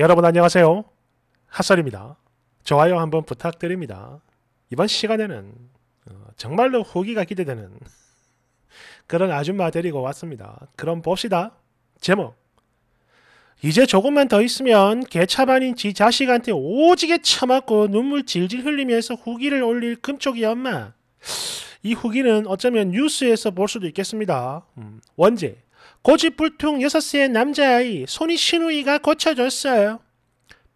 여러분 안녕하세요. 핫설입니다. 좋아요 한번 부탁드립니다. 이번 시간에는 어, 정말로 후기가 기대되는 그런 아줌마 데리고 왔습니다. 그럼 봅시다. 제목 이제 조금만 더 있으면 개차반인 지 자식한테 오지게 처맞고 눈물 질질 흘리면서 후기를 올릴 금쪽이 엄마. 이 후기는 어쩌면 뉴스에서 볼 수도 있겠습니다. 음, 원제 고집불통 6세 남자아이 손이 시누이가 고쳐줬어요.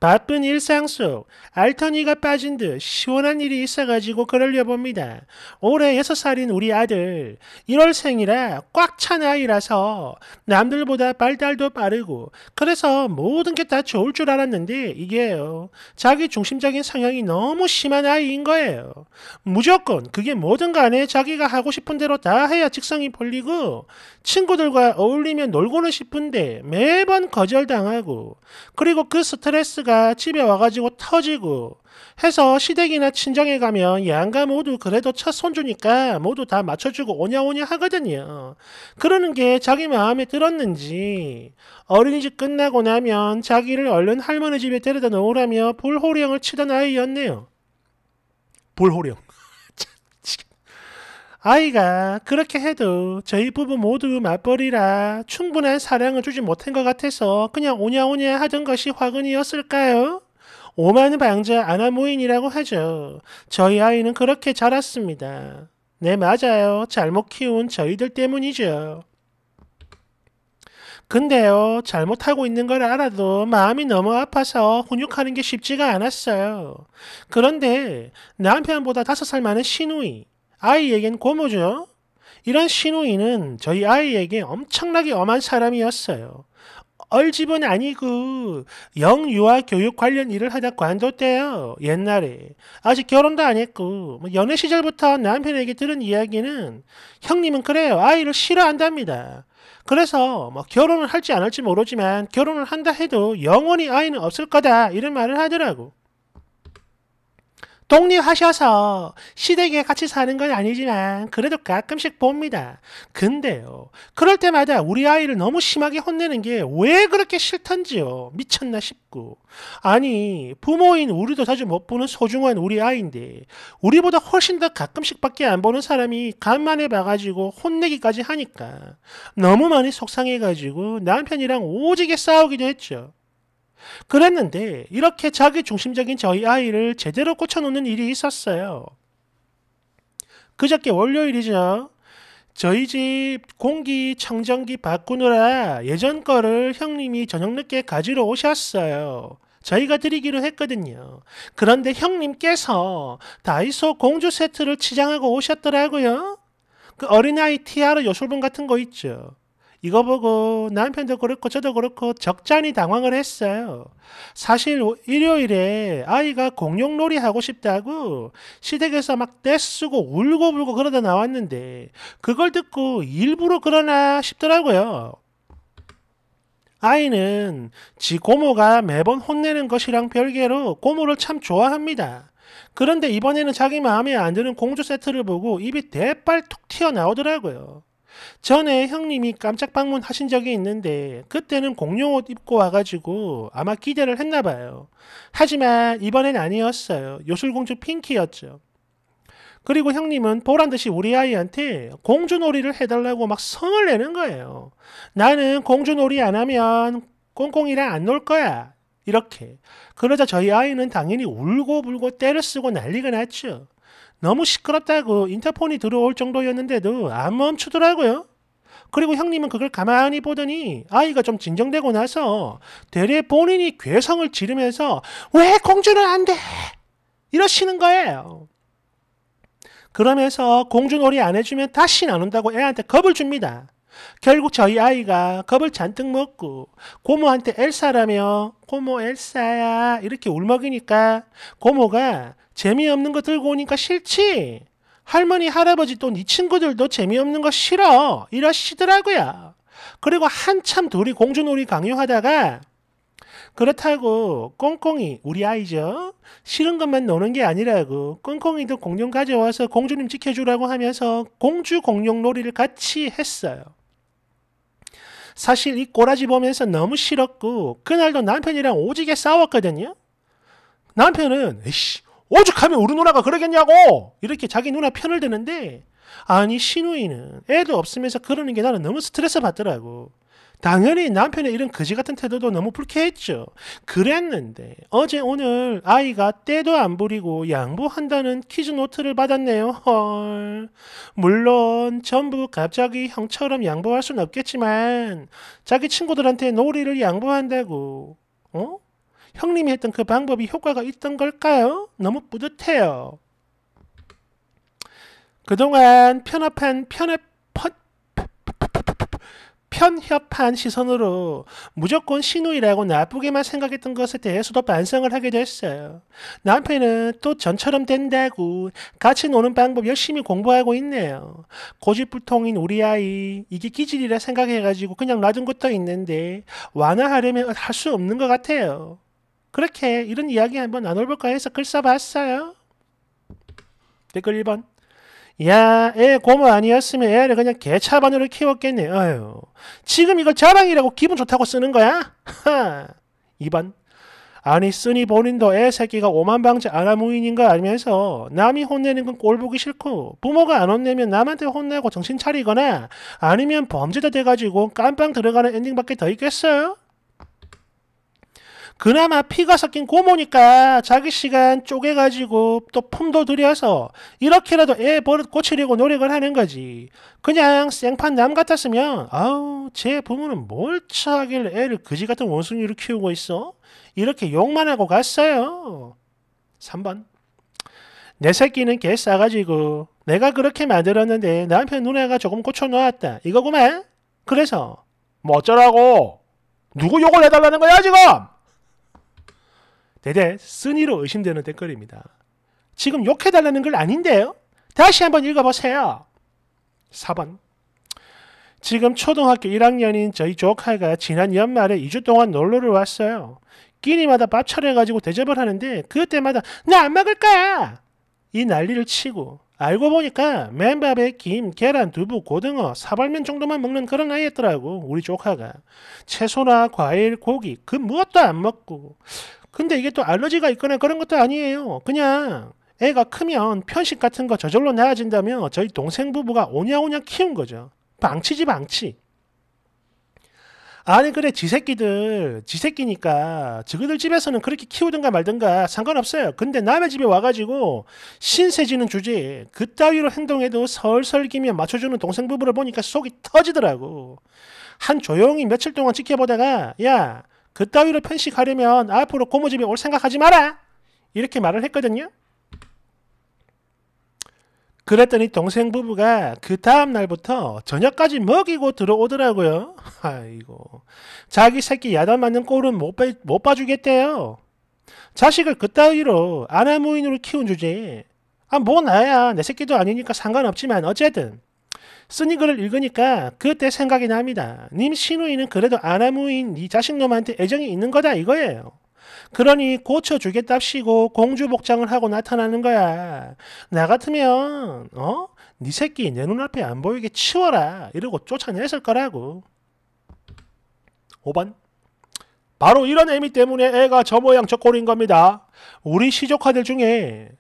바쁜 일상 속 알턴이가 빠진 듯 시원한 일이 있어가지고 그럴려 봅니다. 올해 6살인 우리 아들 1월 생이라 꽉 찬 아이라서 남들보다 발달도 빠르고 그래서 모든 게 다 좋을 줄 알았는데 이게요. 자기 중심적인 성향이 너무 심한 아이인 거예요. 무조건 그게 뭐든 간에 자기가 하고 싶은 대로 다 해야 직성이 풀리고 친구들과 어울리면 놀고는 싶은데 매번 거절당하고 그리고 그 스트레스가 하다가 집에 와가지고 터지고 해서 시댁이나 친정에 가면 양가 모두 그래도 첫 손주니까 모두 다 맞춰주고 오냐오냐 하거든요. 그러는 게 자기 마음에 들었는지 어린이집 끝나고 나면 자기를 얼른 할머니 집에 데려다 놓으라며 불호령을 치던 아이였네요. 불호령. 아이가 그렇게 해도 저희 부부 모두 맞벌이라 충분한 사랑을 주지 못한 것 같아서 그냥 오냐오냐 하던 것이 화근이었을까요? 오만 방자 아나무인이라고 하죠. 저희 아이는 그렇게 자랐습니다. 네, 맞아요. 잘못 키운 저희들 때문이죠. 근데요, 잘못하고 있는 걸 알아도 마음이 너무 아파서 훈육하는 게 쉽지가 않았어요. 그런데 남편보다 다섯 살 많은 시누이, 아이에겐 고모죠. 이런 신우이는 저희 아이에게 엄청나게 엄한 사람이었어요. 얼집은 아니고 영유아 교육 관련 일을 하다 관뒀대요. 옛날에. 아직 결혼도 안 했고 뭐 연애 시절부터 남편에게 들은 이야기는 형님은 그래요. 아이를 싫어한답니다. 그래서 뭐 결혼을 할지 안 할지 모르지만 결혼을 한다 해도 영원히 아이는 없을 거다 이런 말을 하더라고. 독립하셔서 시댁에 같이 사는 건 아니지만 그래도 가끔씩 봅니다. 근데요. 그럴 때마다 우리 아이를 너무 심하게 혼내는 게 왜 그렇게 싫던지요. 미쳤나 싶고. 아니 부모인 우리도 자주 못 보는 소중한 우리 아이인데 우리보다 훨씬 더 가끔씩밖에 안 보는 사람이 간만에 봐가지고 혼내기까지 하니까 너무 많이 속상해가지고 남편이랑 오지게 싸우기도 했죠. 그랬는데 이렇게 자기 중심적인 저희 아이를 제대로 꽂혀놓는 일이 있었어요. 그저께 월요일이죠. 저희 집 공기 청정기 바꾸느라 예전 거를 형님이 저녁 늦게 가지러 오셨어요. 저희가 드리기로 했거든요. 그런데 형님께서 다이소 공주 세트를 치장하고 오셨더라고요. 그 어린아이 티아르 요술봉 같은 거 있죠. 이거 보고 남편도 그렇고 저도 그렇고 적잖이 당황을 했어요. 사실 일요일에 아이가 공룡놀이 하고 싶다고 시댁에서 막 떼쓰고 울고불고 그러다 나왔는데 그걸 듣고 일부러 그러나 싶더라고요. 아이는 지 고모가 매번 혼내는 것이랑 별개로 고모를 참 좋아합니다. 그런데 이번에는 자기 마음에 안 드는 공주 세트를 보고 입이 대빨 툭 튀어나오더라고요. 전에 형님이 깜짝 방문하신 적이 있는데 그때는 공룡 옷 입고 와가지고 아마 기대를 했나 봐요. 하지만 이번엔 아니었어요. 요술공주 핑키였죠. 그리고 형님은 보란 듯이 우리 아이한테 공주놀이를 해달라고 막 성을 내는 거예요. 나는 공주놀이 안 하면 꽁꽁이랑 안 놀 거야. 이렇게. 그러자 저희 아이는 당연히 울고불고 때를 쓰고 난리가 났죠. 너무 시끄럽다고 인터폰이 들어올 정도였는데도 안 멈추더라고요. 그리고 형님은 그걸 가만히 보더니 아이가 좀 진정되고 나서 대래 본인이 괴성을 지르면서 왜 공주는 안 돼? 이러시는 거예요. 그러면서 공주놀이 안 해주면 다시 나눈다고 애한테 겁을 줍니다. 결국 저희 아이가 겁을 잔뜩 먹고 고모한테 엘사라며 고모 엘사야 이렇게 울먹이니까 고모가 재미없는 거 들고 오니까 싫지. 할머니, 할아버지 또네 친구들도 재미없는 거 싫어. 이러시더라고요. 그리고 한참 둘이 공주놀이 강요하다가 그렇다고 꽁꽁이 우리 아이죠. 싫은 것만 노는 게 아니라고 꽁꽁이도 공룡 가져와서 공주님 지켜주라고 하면서 공주 공룡 놀이를 같이 했어요. 사실 이 꼬라지 보면서 너무 싫었고 그날도 남편이랑 오지게 싸웠거든요. 남편은 에이씨 오죽하면 우리 누나가 그러겠냐고 이렇게 자기 누나 편을 드는데 아니 신우이는 애도 없으면서 그러는 게 나는 너무 스트레스 받더라고. 당연히 남편의 이런 거지 같은 태도도 너무 불쾌했죠. 그랬는데 어제 오늘 아이가 때도 안 부리고 양보한다는 퀴즈 노트를 받았네요. 헐. 물론 전부 갑자기 형처럼 양보할 순 없겠지만 자기 친구들한테 놀이를 양보한다고. 어? 형님이 했던 그 방법이 효과가 있던 걸까요? 너무 뿌듯해요. 그동안 편협한 편협 편협한 시선으로 무조건 신우이라고 나쁘게만 생각했던 것에 대해서도 반성을 하게 됐어요. 남편은 또 전처럼 된다고 같이 노는 방법 열심히 공부하고 있네요. 고집불통인 우리 아이 이게 기질이라 생각해가지고 그냥 놔둔 것도 있는데 완화하려면 할 수 없는 것 같아요. 그렇게 이런 이야기 한번 나눠볼까 해서 글 써봤어요. 댓글 1번. 야, 애 고모 아니었으면 애를 그냥 개차반으로 키웠겠네. 어휴. 지금 이걸 자랑이라고 기분 좋다고 쓰는 거야? 하. 2번. 아니 쓰니 본인도 애 새끼가 오만방지 아나무인인 가 알면서 남이 혼내는 건 꼴보기 싫고 부모가 안 혼내면 남한테 혼내고 정신 차리거나 아니면 범죄자 돼가지고 깜빵 들어가는 엔딩밖에 더 있겠어요? 그나마 피가 섞인 고모니까 자기 시간 쪼개가지고 또 품도 들여서 이렇게라도 애 버릇 고치려고 노력을 하는 거지. 그냥 생판 남 같았으면 아우 제 부모는 뭘차길래 애를 그지 같은 원숭이로 키우고 있어? 이렇게 욕만 하고 갔어요. 3번 내 새끼는 개 싸가지고 내가 그렇게 만들었는데 남편 누나가 조금 고쳐놓았다. 이거구만. 그래서 뭐 어쩌라고? 누구 욕을 해달라는 거야 지금? 대대 쓰니로 의심되는 댓글입니다. 지금 욕해달라는 글 아닌데요? 다시 한번 읽어보세요. 4번 지금 초등학교 1학년인 저희 조카가 지난 연말에 2주 동안 놀러를 왔어요. 끼니마다 밥 차려가지고 대접을 하는데 그때마다 나 안 먹을 거야! 이 난리를 치고 알고 보니까 맨밥에 김, 계란, 두부, 고등어, 사발면 정도만 먹는 그런 아이였더라고 우리 조카가 채소나 과일, 고기 그 무엇도 안 먹고 근데 이게 또 알러지가 있거나 그런 것도 아니에요. 그냥 애가 크면 편식 같은 거 저절로 나아진다면 저희 동생 부부가 오냐오냐 키운 거죠. 방치지 방치. 아니 그래 지 새끼들 지 새끼니까 지그들 집에서는 그렇게 키우든가 말든가 상관없어요. 근데 남의 집에 와가지고 신세지는 주제에 그따위로 행동해도 설설기며 맞춰주는 동생 부부를 보니까 속이 터지더라고. 한 조용히 며칠 동안 지켜보다가 야그 따위로 편식하려면 앞으로 고무집에올 생각하지 마라. 이렇게 말을 했거든요. 그랬더니 동생 부부가 그 다음 날부터 저녁까지 먹이고 들어오더라고요. 아이고. 자기 새끼 야단 맞는 꼴은 못, 봐, 못 봐주겠대요. 자식을 그 따위로 아나무인으로 키운 주제에 아, 뭐 나야. 내 새끼도 아니니까 상관없지만 어쨌든 쓰니 글을 읽으니까 그때 생각이 납니다. 님 시누이는 그래도 아나무인 이 자식놈한테 애정이 있는 거다 이거예요. 그러니 고쳐주겠답시고 공주 복장을 하고 나타나는 거야. 나 같으면 어? 네 새끼 내 눈앞에 안 보이게 치워라 이러고 쫓아냈을 거라고. 5번 바로 이런 애미 때문에 애가 저 모양 저 꼴인 겁니다. 우리 시조카들 중에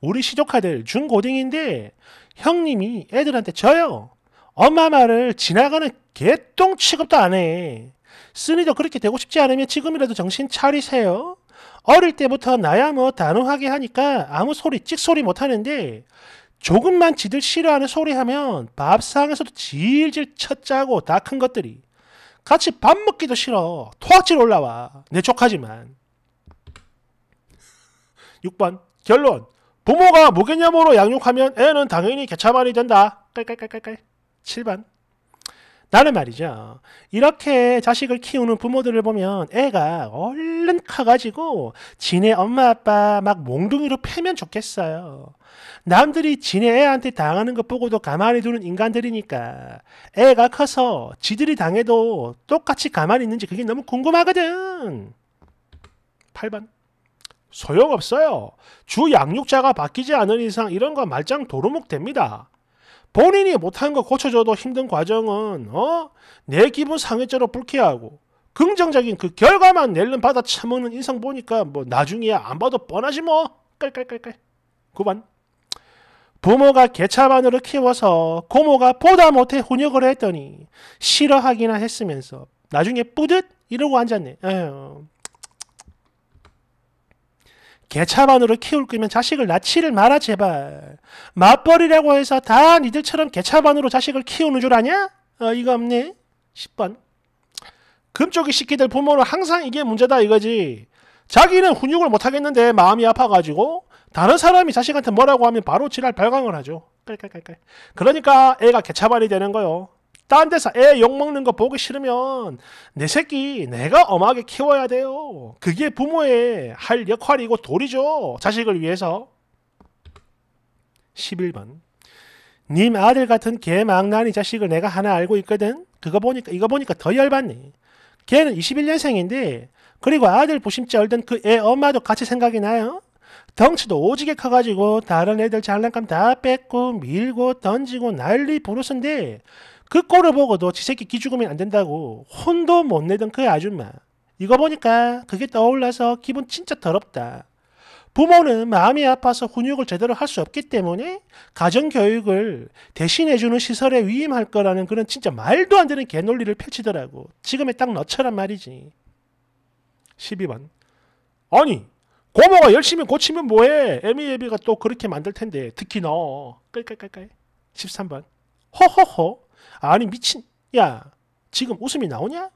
우리 시조카들 중고딩인데 형님이 애들한테 져요. 엄마 말을 지나가는 개똥 취급도 안 해. 쓰니도 그렇게 되고 싶지 않으면 지금이라도 정신 차리세요. 어릴 때부터 나야 뭐 단호하게 하니까 아무 소리 찍소리 못하는데 조금만 지들 싫어하는 소리 하면 밥상에서도 질질 쳤자고 다 큰 것들이 같이 밥 먹기도 싫어 토악질 올라와 내 족하지만 6번 결론 부모가 무개념으로 양육하면 애는 당연히 개차반이 된다. 깔깔깔깔깔. 7반. 나는 말이죠. 이렇게 자식을 키우는 부모들을 보면 애가 얼른 커가지고 지네 엄마 아빠 막 몽둥이로 패면 좋겠어요. 남들이 지네 애한테 당하는 것 보고도 가만히 두는 인간들이니까 애가 커서 지들이 당해도 똑같이 가만히 있는지 그게 너무 궁금하거든. 8번. 소용없어요. 주 양육자가 바뀌지 않은 이상 이런 거 말짱 도루묵 됩니다. 본인이 못한 거 고쳐줘도 힘든 과정은 어? 내 기분 상해죄로 불쾌하고 긍정적인 그 결과만 낼름 받아 처먹는 인상 보니까 뭐 나중에야 안 봐도 뻔하지 뭐. 깔깔깔깔. 9번. 부모가 개차반으로 키워서 고모가 보다 못해 혼역을 했더니 싫어하기나 했으면서 나중에 뿌듯 이러고 앉았네. 에휴. 개차반으로 키울 거면 자식을 낳지를 마라 제발. 맞벌이라고 해서 다 니들처럼 개차반으로 자식을 키우는 줄 아냐? 어, 이거 없네. 10번. 금쪽이 시키들 부모는 항상 이게 문제다 이거지. 자기는 훈육을 못하겠는데 마음이 아파가지고 다른 사람이 자식한테 뭐라고 하면 바로 지랄 발광을 하죠. 그러니까 애가 개차반이 되는 거요. 딴 데서 애 욕먹는 거 보기 싫으면 내 새끼 내가 엄하게 키워야 돼요. 그게 부모의 할 역할이고 도리죠. 자식을 위해서. 11번 님 아들 같은 개망나니 자식을 내가 하나 알고 있거든. 그거 보니까 이거 보니까 더 열받네. 걔는 21년생인데 그리고 아들 부심자 던그 애 엄마도 같이 생각이 나요. 덩치도 오지게 커가지고 다른 애들 장난감 다 뺏고 밀고 던지고 난리 부르스인데 그 꼴을 보고도 지새끼 기죽으면 안 된다고 혼도 못 내던 그 아줌마. 이거 보니까 그게 떠올라서 기분 진짜 더럽다. 부모는 마음이 아파서 훈육을 제대로 할 수 없기 때문에 가정교육을 대신해주는 시설에 위임할 거라는 그런 진짜 말도 안 되는 개논리를 펼치더라고. 지금에딱 너처럼 말이지. 12번. 아니, 고모가 열심히 고치면 뭐해? 애미 애비가 또 그렇게 만들 텐데. 특히 너. 깔깔깔깔. 13번. 허허허. 아니 미친 야 지금 웃음이 나오냐?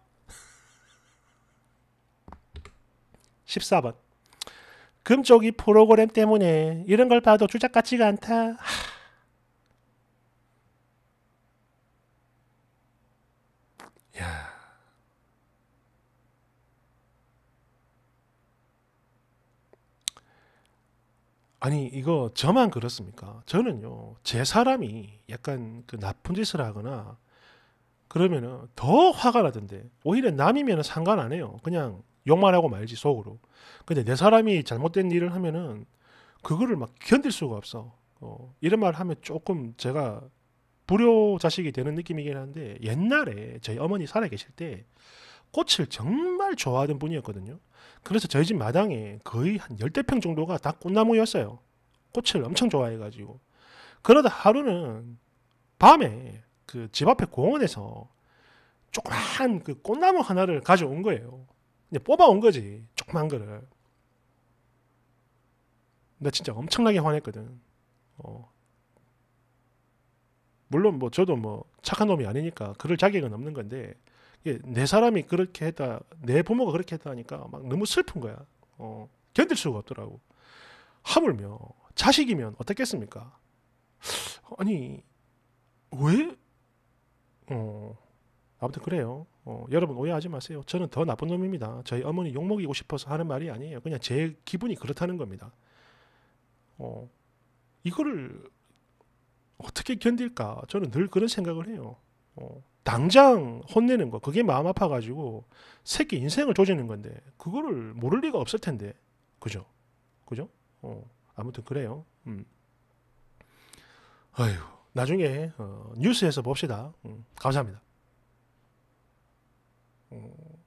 14번 금쪽이 프로그램 때문에 이런 걸 봐도 주작 같지가 않다. 하. 아니 이거 저만 그렇습니까? 저는요 제 사람이 약간 그 나쁜 짓을 하거나 그러면은 더 화가 나던데 오히려 남이면 상관 안 해요. 그냥 욕만 하고 말지 속으로. 근데 내 사람이 잘못된 일을 하면은 그거를 막 견딜 수가 없어. 어, 이런 말 하면 조금 제가 불효 자식이 되는 느낌이긴 한데 옛날에 저희 어머니 살아 계실 때 꽃을 정말 좋아하던 분이었거든요. 그래서 저희 집 마당에 거의 한 열 대 평 정도가 다 꽃나무였어요. 꽃을 엄청 좋아해가지고. 그러다 하루는 밤에 그 집 앞에 공원에서 조그만 그 꽃나무 하나를 가져온 거예요. 근데 뽑아온 거지. 조그만 거를. 나 진짜 엄청나게 화냈거든. 어. 물론 뭐 저도 뭐 착한 놈이 아니니까 그럴 자격은 없는 건데 예, 내 사람이 그렇게 했다, 내 부모가 그렇게 했다니까 막 너무 슬픈 거야. 어, 견딜 수가 없더라고. 하물며 자식이면 어떻겠습니까? 아니 왜? 어, 아무튼 그래요. 어, 여러분 오해하지 마세요. 저는 더 나쁜 놈입니다. 저희 어머니 욕먹이고 싶어서 하는 말이 아니에요. 그냥 제 기분이 그렇다는 겁니다. 어, 이거를 어떻게 견딜까? 저는 늘 그런 생각을 해요. 어, 당장 혼내는 거 그게 마음 아파가지고 새끼 인생을 조지는 건데 그거를 모를 리가 없을 텐데 그죠 그죠 어 아무튼 그래요 음아휴 나중에 어, 뉴스에서 봅시다 음, 감사합니다 음.